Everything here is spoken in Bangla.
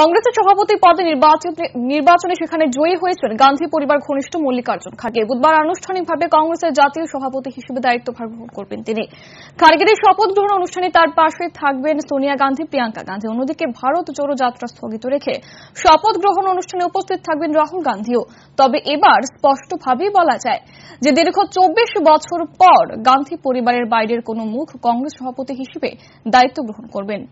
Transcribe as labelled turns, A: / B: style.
A: কংগ্রেসের সভাপতি পদে নির্বাচনে সেখানে জয়ী হয়েছেন গান্ধী পরিবার ঘনিষ্ঠ মল্লিকার্জুন খার্গে বুধবার আনুষ্ঠানিকভাবে কংগ্রেসের জাতীয় সভাপতি হিসেবে দায়িত্বভার গ্রহণ করবেন তিনি খার্গের শপথ গ্রহণ অনুষ্ঠানে তার পাশে থাকবেন সোনিয়া গান্ধী প্রিয়াঙ্কা গান্ধী অন্যদিকে ভারত জোড়ো যাত্রা স্থগিত রেখে শপথ গ্রহণ অনুষ্ঠানে উপস্থিত থাকবেন রাহুল গান্ধীও তবে এবার স্পষ্টভাবেই বলা যায় যে দীর্ঘ চব্বিশ বছর পর গান্ধী পরিবারের বাইরের কোন মুখ কংগ্রেস সভাপতি হিসেবে দায়িত্ব গ্রহণ করবেন